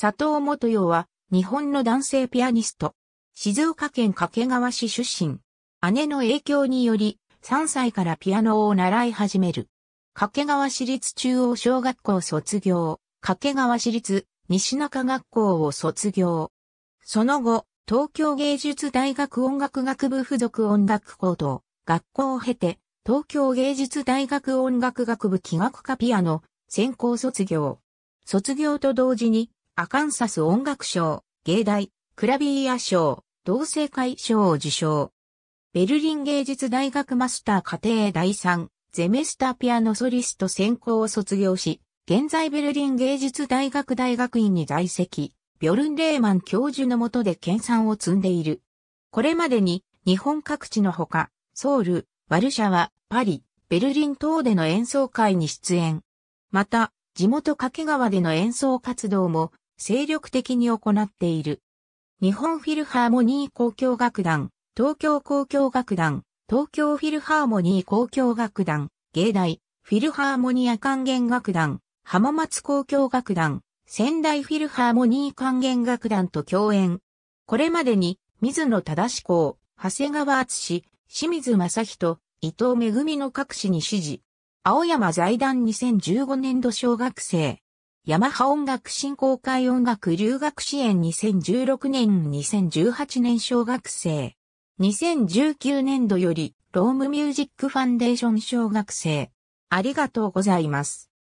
佐藤元洋は、日本の男性ピアニスト。静岡県掛川市出身。姉の影響により、3歳からピアノを習い始める。掛川市立中央小学校卒業。掛川市立西中学校を卒業。その後、東京芸術大学音楽学部附属音楽高等学校を経て、東京芸術大学音楽学部器楽科ピアノ専攻卒業。卒業と同時にアカンサス音楽賞、芸大、クラビーア賞、同性会賞を受賞。ベルリン芸術大学マスター課程第3、ゼメスターピアノソリスト専攻を卒業し、現在ベルリン芸術大学大学院に在籍、ビョルン・レーマン教授の下で研鑽を積んでいる。これまでに、日本各地のほか、ソウル、ワルシャワ、パリ、ベルリン等での演奏会に出演。また、地元掛川での演奏活動も精力的に行っている。日本フィルハーモニー交響楽団、東京交響楽団、東京フィルハーモニー交響楽団、芸大、フィルハーモニア管弦楽団、浜松交響楽団、仙台フィルハーモニー管弦楽団と共演。これまでに、水野正公、長谷川敦、清水正人、伊藤恵の各市に指示。青山財団2015年度小学生、ヤマハ音楽振興会音楽留学支援2016年2018年小学生。2019年度より、ロームミュージックファンデーション小学生。ありがとうございます。